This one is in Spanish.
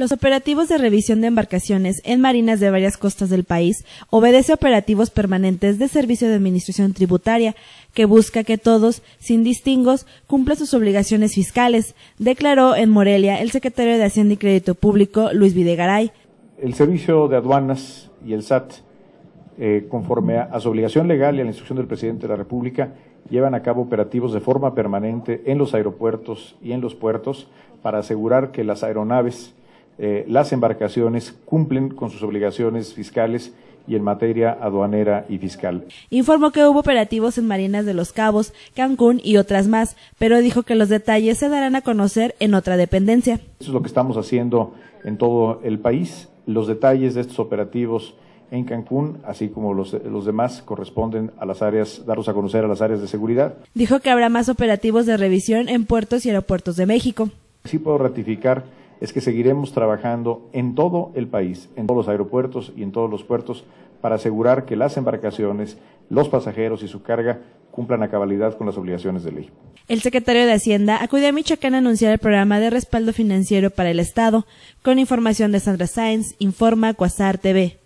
Los operativos de revisión de embarcaciones en marinas de varias costas del país obedece a operativos permanentes de Servicio de Administración Tributaria, que busca que todos, sin distingos, cumplan sus obligaciones fiscales, declaró en Morelia el secretario de Hacienda y Crédito Público, Luis Videgaray. El Servicio de Aduanas y el SAT, eh, conforme a su obligación legal y a la instrucción del presidente de la República, llevan a cabo operativos de forma permanente en los aeropuertos y en los puertos para asegurar que las aeronaves eh, las embarcaciones cumplen con sus obligaciones fiscales y en materia aduanera y fiscal. Informó que hubo operativos en Marinas de los Cabos, Cancún y otras más, pero dijo que los detalles se darán a conocer en otra dependencia. Eso es lo que estamos haciendo en todo el país. Los detalles de estos operativos en Cancún, así como los, los, demás, corresponden a las áreas, darlos a conocer a las áreas de seguridad. Dijo que habrá más operativos de revisión en puertos y aeropuertos de México. Sí puedo ratificar es que seguiremos trabajando en todo el país, en todos los aeropuertos y en todos los puertos, para asegurar que las embarcaciones, los pasajeros y su carga cumplan a cabalidad con las obligaciones de ley. El secretario de Hacienda acudió a Michoacán a anunciar el programa de respaldo financiero para el Estado, con información de Sandra Sáenz, informa Cuasar TV.